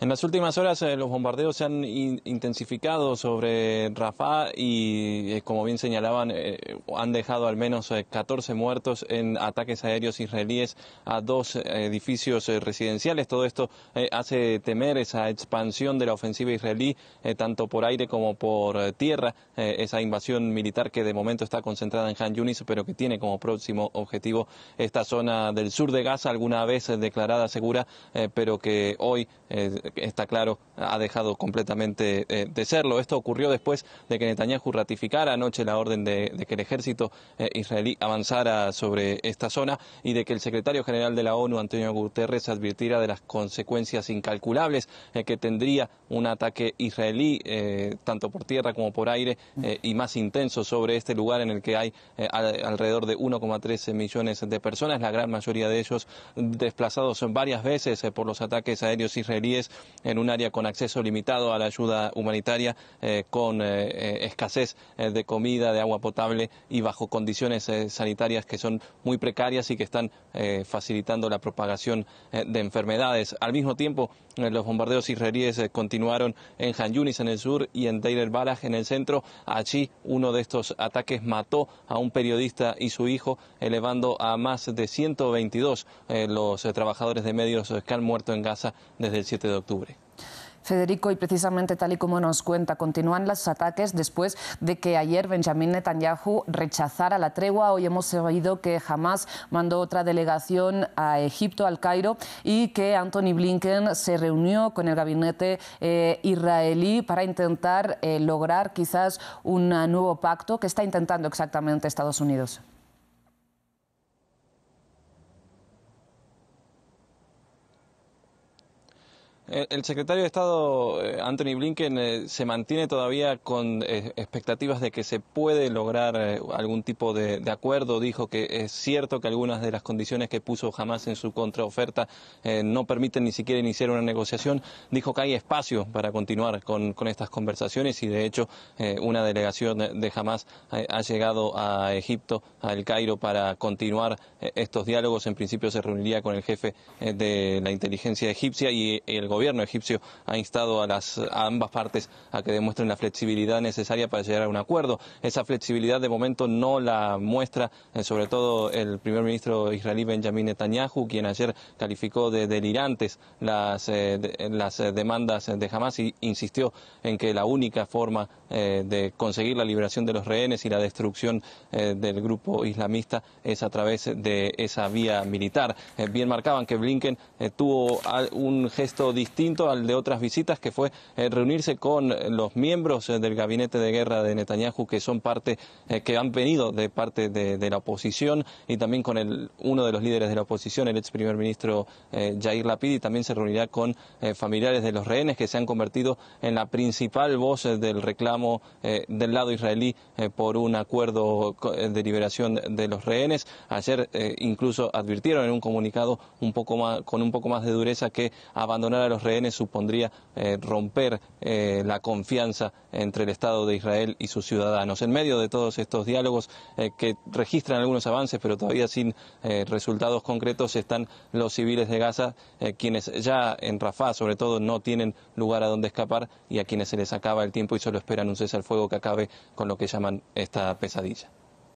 En las últimas horas eh, los bombardeos se han intensificado sobre Rafah y, eh, como bien señalaban, eh, han dejado al menos 14 muertos en ataques aéreos israelíes a dos edificios residenciales. Todo esto hace temer esa expansión de la ofensiva israelí, tanto por aire como por tierra, esa invasión militar que de momento está concentrada en Han Yunis, pero que tiene como próximo objetivo esta zona del sur de Gaza, alguna vez declarada segura, pero que hoy está claro, ha dejado completamente eh, de serlo. Esto ocurrió después de que Netanyahu ratificara anoche la orden de, que el ejército eh, israelí avanzara sobre esta zona y de que el secretario general de la ONU, Antonio Guterres, advirtiera de las consecuencias incalculables eh, que tendría un ataque israelí, tanto por tierra como por aire, y más intenso sobre este lugar en el que hay alrededor de 1,13 millones de personas, la gran mayoría de ellos desplazados varias veces por los ataques aéreos israelíes en un área con acceso limitado a la ayuda humanitaria, eh, con eh, eh, escasez de comida, de agua potable y bajo condiciones sanitarias que son muy precarias y que están facilitando la propagación de enfermedades. Al mismo tiempo, los bombardeos israelíes continuaron en Han Yunis en el sur y en Deir el Balaj en el centro. Allí uno de estos ataques mató a un periodista y su hijo, elevando a más de 122 los trabajadores de medios que han muerto en Gaza desde el 7 de octubre. Federico, y precisamente tal y como nos cuenta, continúan los ataques después de que ayer Benjamin Netanyahu rechazara la tregua. Hoy hemos oído que Hamas mandó otra delegación a Egipto, al Cairo, y que Anthony Blinken se reunió con el gabinete eh, israelí para intentar eh, lograr quizás un ah, nuevo pacto que está intentando exactamente Estados Unidos. Eh, el secretario de Estado, eh, Anthony Blinken, eh, se mantiene todavía con expectativas de que se puede lograr algún tipo de, acuerdo. Dijo que es cierto que algunas de las condiciones que puso Hamas en su contraoferta no permiten ni siquiera iniciar una negociación. Dijo que hay espacio para continuar con, estas conversaciones y, de hecho, una delegación de jamás ha, llegado a Egipto, al Cairo, para continuar estos diálogos. En principio se reuniría con el jefe de la inteligencia egipcia y el gobierno gobierno egipcio ha instado a, las, ambas partes a que demuestren la flexibilidad necesaria para llegar a un acuerdo. Esa flexibilidad de momento no la muestra eh, sobre todo el primer ministro israelí Benjamin Netanyahu, quien ayer calificó de delirantes las, eh, eh, las demandas de Hamas y insistió en que la única forma de conseguir la liberación de los rehenes y la destrucción del grupo islamista es a través de esa vía militar. bien marcaban que Blinken tuvo un gesto distinto distinto al de otras visitas, que fue eh, reunirse con eh, los miembros eh, del gabinete de guerra de Netanyahu, que son parte, que han venido de parte de, la oposición, y también con el, uno de los líderes de la oposición, el ex primer ministro Jair Lapid, y también se reunirá con familiares de los rehenes que se han convertido en la principal voz del reclamo del lado israelí por un acuerdo de liberación de los rehenes. Ayer incluso advirtieron en un comunicado un poco más, con un poco más de dureza que abandonar a los rehenes supondría eh, romper eh, la confianza entre el Estado de Israel y sus ciudadanos. En medio de todos estos diálogos eh, que registran algunos avances, pero todavía sin resultados concretos, están los civiles de Gaza, quienes ya en Rafah, sobre todo, no tienen lugar a donde escapar y a quienes se les acaba el tiempo y solo esperan un cese al fuego que acabe con lo que llaman esta pesadilla.